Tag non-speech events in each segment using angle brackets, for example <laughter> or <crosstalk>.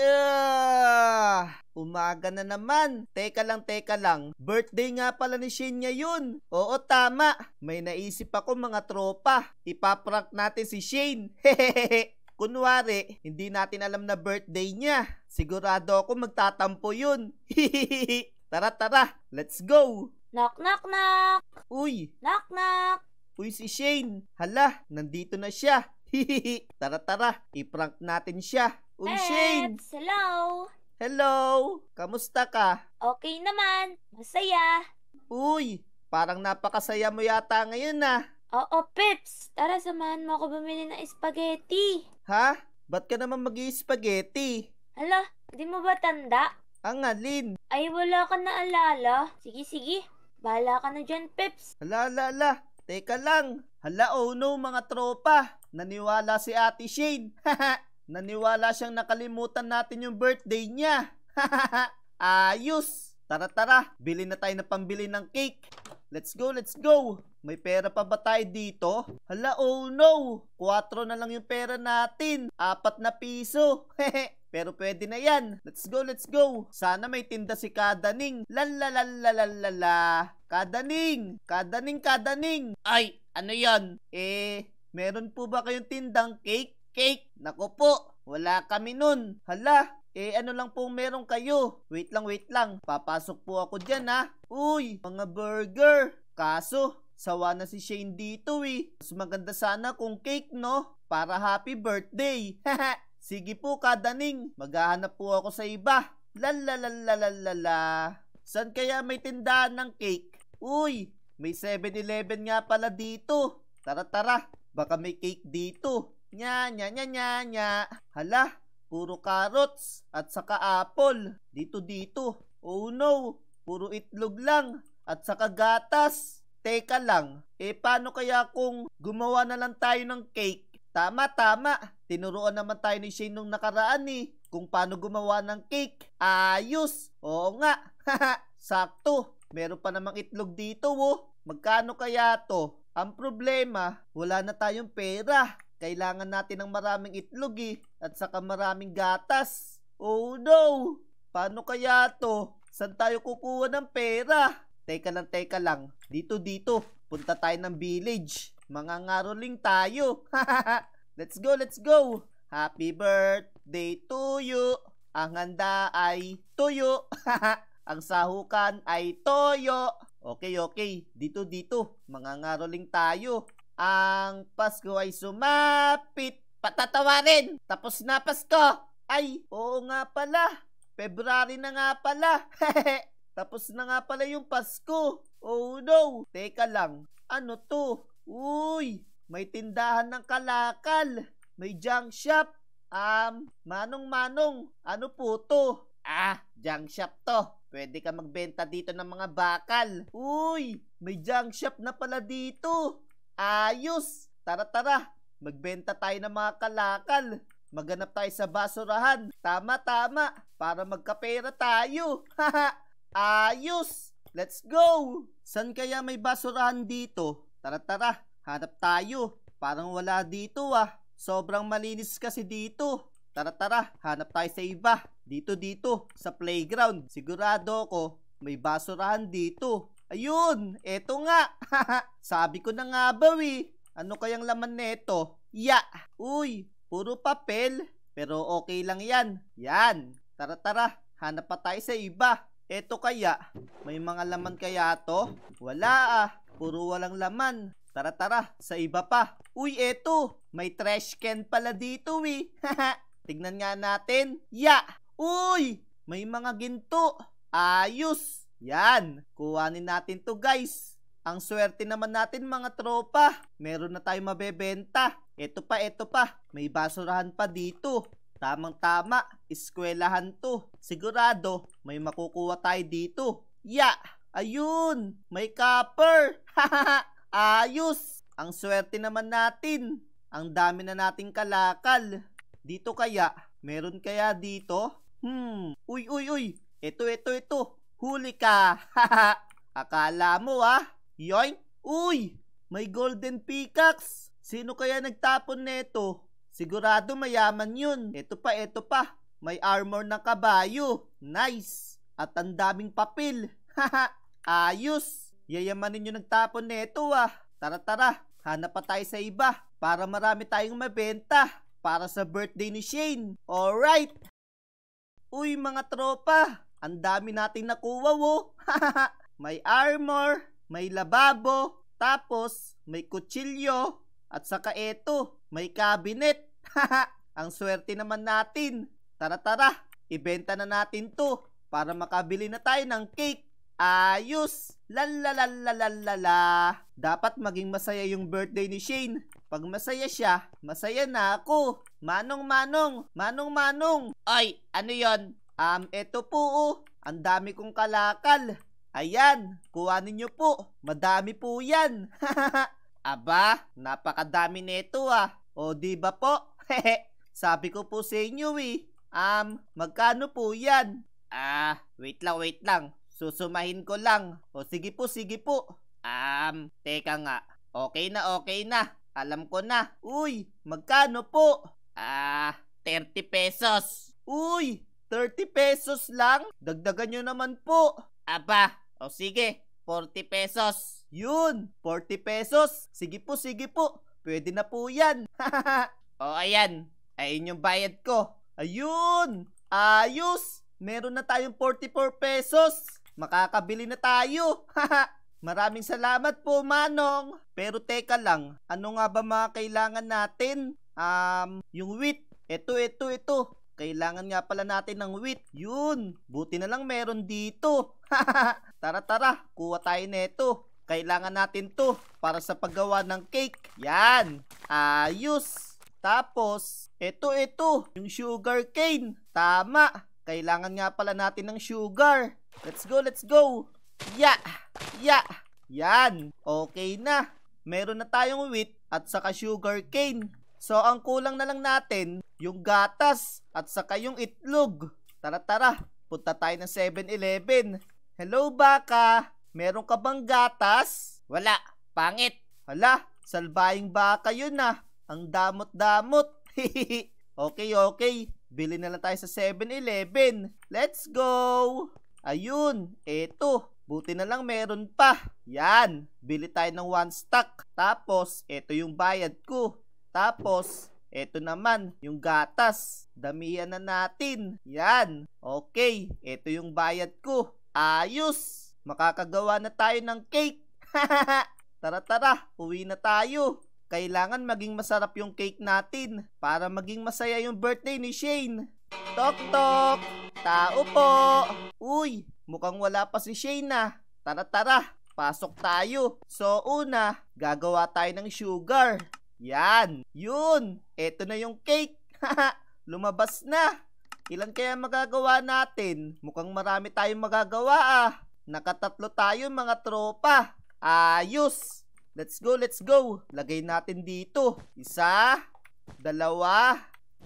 Uh, umaga na naman. Teka lang, teka lang. Birthday nga pala ni Shane ngayon. Oo, tama. May naisip ako mga tropa. Ipaprank natin si Shane. <laughs> Kunwari, hindi natin alam na birthday niya. Sigurado ako magtatampo yun. <laughs> tara, tara. Let's go. Knock, knock, knock. Uy. Knock, knock. Uy, si Shane. Hala, nandito na siya. <laughs> tara, tara. Iprank natin siya. Uy, Shane! hello! Hello! Kamusta ka? Okay naman. Masaya. Uy, parang napakasaya mo yata ngayon na. Ah. Oo, Pips. Tara, samahan mo ako bumili ng spaghetti. Ha? Ba't ka naman mag spaghetti Hala, di mo ba tanda? Ang alin? Ay, wala ka na alala. Sige, sige. Bahala ka na dyan, Pips. Hala, hala, hala. Teka lang. Hala, oh no, mga tropa. Naniwala si Ate Shane. <laughs> Naniwala siyang nakalimutan natin yung birthday niya. <laughs> Ayos! Tara tara, bilhin na tayo na pambili ng cake. Let's go, let's go! May pera pa ba tayo dito? Hala, oh no! 4 na lang yung pera natin. Apat na piso. <laughs> Pero pwede na yan. Let's go, let's go. Sana may tinda si Kadaning. Lalalalalala. Kadaning! Kadaning, Kadaning! Ay, ano yan? Eh, meron po ba kayong tindang cake? cake. Nako po, wala kami nun. Hala, eh ano lang pong meron kayo? Wait lang, wait lang. Papasok po ako dyan ha. Uy, mga burger. Kaso, sawa na si Shane dito eh. Mas maganda sana kung cake no? Para happy birthday. <laughs> Sige po kadaning, maghahanap po ako sa iba. Lalalalalala. San kaya may tindahan ng cake? Uy, may 7-Eleven nga pala dito. Tara tara, baka may cake dito. Nya, nya, nya, nya, nya. Hala, puro carrots at saka apple. Dito, dito. Oh no, puro itlog lang at saka gatas. Teka lang, eh paano kaya kung gumawa na lang tayo ng cake? Tama, tama. Tinuruan naman tayo ni Shane nung nakaraan eh kung paano gumawa ng cake. Ayos! Oo nga! <laughs> Sakto! Meron pa namang itlog dito oh. Magkano kaya to? Ang problema, wala na tayong pera. Kailangan natin ng maraming itlog eh. At saka maraming gatas. Oh no! Paano kaya to? San tayo kukuha ng pera? Teka lang, teka lang. Dito, dito. Punta tayo ng village. Mga ngaroling tayo. <laughs> let's go, let's go. Happy birthday to you. Ang handa ay tuyo. <laughs> Ang sahukan ay toyo. Okay, okay. Dito, dito. Mga ngaroling tayo. Ang Pasko ay sumapit. Patatawarin! Tapos na Pasko! Ay, oo nga pala. February na nga pala. <laughs> Tapos na nga pala yung Pasko. Oh no! Teka lang. Ano to? Uy! May tindahan ng kalakal. May junk shop. Um, manong-manong. Ano po to? Ah, junk shop to. Pwede ka magbenta dito ng mga bakal. Uy! May junk shop na pala dito. Ayos! Tara-tara, magbenta tayo ng mga kalakal. Maganap tayo sa basurahan. Tama-tama, para magkapera tayo. Haha! <laughs> Ayos! Let's go! San kaya may basurahan dito? Tara-tara, hanap tayo. Parang wala dito ah. Sobrang malinis kasi dito. Tara-tara, hanap tayo sa iba. Dito-dito, sa playground. Sigurado ko, may basurahan dito. Ayun, eto nga. <laughs> Sabi ko na nga ba eh. Ano kayang laman nito? Ya. Uy, puro papel. Pero okay lang yan. Yan. Tara tara, hanap pa tayo sa iba. Eto kaya, may mga laman kaya to? Wala ah, puro walang laman. Tara tara, sa iba pa. Uy, eto, may trash can pala dito we. Eh. <laughs> Tignan nga natin. Ya! Uy! May mga ginto. Ayos! Yan, kuwanin natin to guys. Ang swerte naman natin mga tropa. Meron na tayong mabebenta. Ito pa, ito pa. May basurahan pa dito. Tamang-tama, eskwelahan to. Sigurado, may makukuha tayo dito. Ya, yeah. ayun, may copper. <laughs> Ayos. Ang swerte naman natin. Ang dami na nating kalakal. Dito kaya, meron kaya dito? Hmm, uy, uy, uy. Ito, ito, ito. Huli ka! <laughs> Akala mo ah? Yoink! Uy! May golden peacocks! Sino kaya nagtapon nito? Sigurado mayaman yun. Ito pa, ito pa. May armor ng kabayo. Nice! At ang daming papel. Haha! <laughs> Ayos! Yayamanin yung nagtapon nito ah. Tara tara, hanap pa tayo sa iba para marami tayong mabenta para sa birthday ni Shane. Alright! Uy mga tropa, ang dami natin nakuha, wo. <laughs> may armor, may lababo, tapos may kutsilyo, at saka eto, may cabinet. <laughs> Ang swerte naman natin. Tara tara, ibenta na natin to para makabili na tayo ng cake. Ayos! Lalalalalala! Dapat maging masaya yung birthday ni Shane. Pag masaya siya, masaya na ako. Manong, manong! Manong, manong! Ay, ano yon? Um, eto po oh. Ang dami kong kalakal. Ayan, kuhanin nyo po. Madami po yan. <laughs> Aba, napakadami nito ah. O di ba po? <laughs> Sabi ko po sa inyo eh. Um, magkano po yan? Ah, wait lang, wait lang. Susumahin ko lang. O sige po, sige po. Um, teka nga. Okay na, okay na. Alam ko na. Uy, magkano po? Ah, 30 pesos. Uy, 30 pesos lang? Dagdagan nyo naman po. Aba, o sige, 40 pesos. Yun, 40 pesos. Sige po, sige po. Pwede na po yan. <laughs> o ayan, ayun yung bayad ko. Ayun, ayos. Meron na tayong 44 pesos. Makakabili na tayo. <laughs> Maraming salamat po, Manong. Pero teka lang, ano nga ba mga kailangan natin? Um, yung wheat. Ito, ito, ito. Kailangan nga pala natin ng wheat. Yun. Buti na lang meron dito. <laughs> tara tara. Kuha tayo neto. Kailangan natin to para sa paggawa ng cake. Yan. Ayos. Tapos, ito ito. Yung sugar cane. Tama. Kailangan nga pala natin ng sugar. Let's go, let's go. Ya. Yeah. Ya. Yeah. Yan. Okay na. Meron na tayong wheat at saka sugar cane. So, ang kulang na lang natin yung gatas at saka yung itlog. Tara tara, punta tayo ng 7-Eleven. Hello baka, meron ka bang gatas? Wala, pangit. Hala, salbaying baka yun ah. Ang damot-damot. <laughs> okay, okay. Bili na lang tayo sa 7-Eleven. Let's go! Ayun, eto. Buti na lang meron pa. Yan, bili tayo ng one stack. Tapos, eto yung bayad ko. Tapos, ito naman, yung gatas. Damihan na natin. Yan. Okay, ito yung bayad ko. Ayos! Makakagawa na tayo ng cake. <laughs> tara tara, uwi na tayo. Kailangan maging masarap yung cake natin para maging masaya yung birthday ni Shane. Tok tok! Tao po! Uy, mukhang wala pa si Shane na. Ah. Tara tara, pasok tayo. So una, gagawa tayo ng sugar. Yan! Yun! Ito na yung cake! Lumabas na! Ilan kaya magagawa natin? Mukhang marami tayong magagawa ah! Nakatatlo tayo mga tropa! Ayos! Let's go, let's go! Lagay natin dito. Isa, dalawa,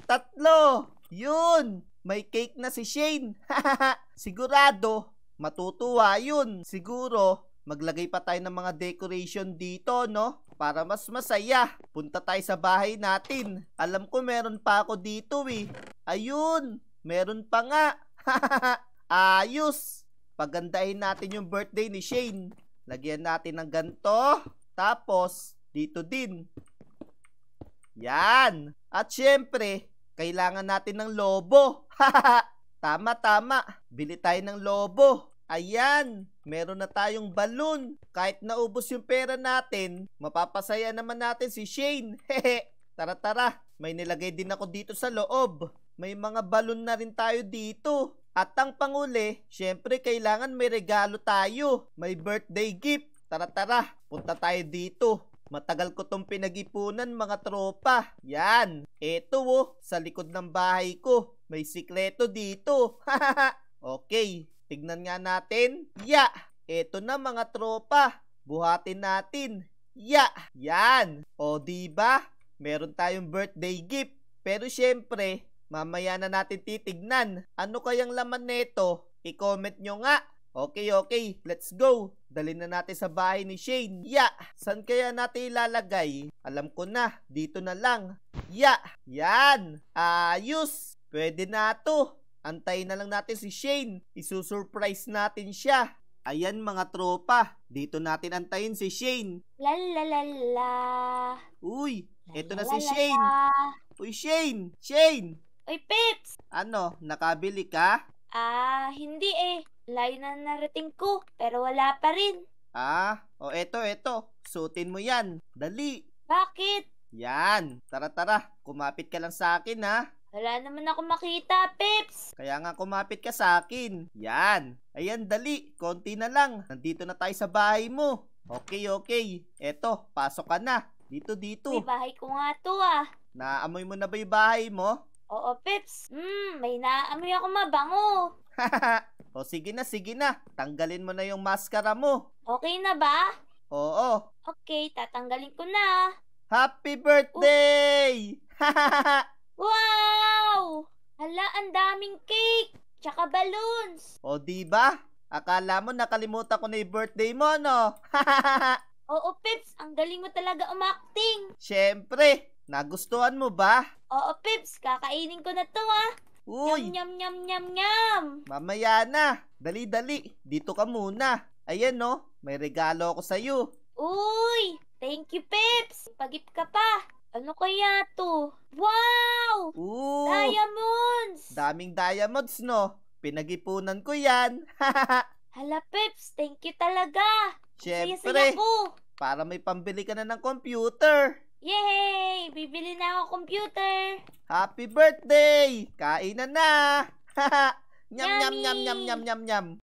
tatlo! Yun! May cake na si Shane! <laughs> Sigurado, matutuwa yun. Siguro, Maglagay pa tayo ng mga decoration dito, no? Para mas masaya. Punta tayo sa bahay natin. Alam ko meron pa ako dito eh. Ayun! Meron pa nga. <laughs> Ayos! Pagandahin natin yung birthday ni Shane. Lagyan natin ng ganto. Tapos, dito din. Yan! At syempre, kailangan natin ng lobo. <laughs> Tama, tama. Bili tayo ng lobo. Ayan, meron na tayong balloon. Kahit naubos yung pera natin, mapapasaya naman natin si Shane. <laughs> Hehe. tara tara, may nilagay din ako dito sa loob. May mga balloon na rin tayo dito. At ang panguli, syempre kailangan may regalo tayo. May birthday gift. Tara tara, punta tayo dito. Matagal ko tong pinag-ipunan mga tropa. Yan, eto oh, sa likod ng bahay ko. May sikreto dito. <laughs> okay, Tignan nga natin. Ya! Ito na mga tropa. Buhatin natin. Ya! Yan! O di ba? Meron tayong birthday gift. Pero syempre, mamaya na natin titignan. Ano kayang laman nito? I-comment nyo nga. Okay, okay. Let's go. Dali na natin sa bahay ni Shane. Ya! San kaya natin ilalagay? Alam ko na. Dito na lang. Ya! Yan! Ayos! Pwede na to. Antayin na lang natin si Shane. Isusurprise natin siya. Ayan mga tropa, dito natin antayin si Shane. La la la la. Uy, eto na si Shane. Uy Shane, Shane. Uy Pips. Ano, nakabili ka? Ah, hindi eh. Layo na narating ko, pero wala pa rin. Ah, o oh, eto eto. Suotin mo yan. Dali. Bakit? Yan. Tara tara, kumapit ka lang sa akin ha. Wala naman ako makita, Pips! Kaya nga kumapit ka sa akin. Yan. Ayan, dali. Konti na lang. Nandito na tayo sa bahay mo. Okay, okay. Eto, pasok ka na. Dito, dito. May bahay ko nga to ah. Naamoy mo na ba yung bahay mo? Oo, Pips. Hmm, may naamoy ako mabango. <laughs> o sige na, sige na. Tanggalin mo na yung maskara mo. Okay na ba? Oo. Okay, tatanggalin ko na. Happy birthday! <laughs> Wow! Hala, ang daming cake! Tsaka balloons! O, di ba? Akala mo nakalimutan ko na yung birthday mo, no? <laughs> Oo, Pips. Ang galing mo talaga umakting. Siyempre. Nagustuhan mo ba? Oo, Pips. Kakainin ko na to, ah. Uy! Nyam, nyam, nyam, nyam, Mamaya na. Dali, dali. Dito ka muna. Ayan, no. May regalo ako sa'yo. Uy! Thank you, Pips. Pagip ka pa. Ano kaya to? Wow! Ooh, diamonds! Daming diamonds, no? Pinagipunan ko yan. <laughs> Hala, Peps. Thank you talaga. Siyempre. ko. Para may pambili ka na ng computer. Yay! Bibili na ako computer. Happy birthday! Kainan na! <laughs> nyam, nyam, nyam, nyam, nyam, nyam, nyam.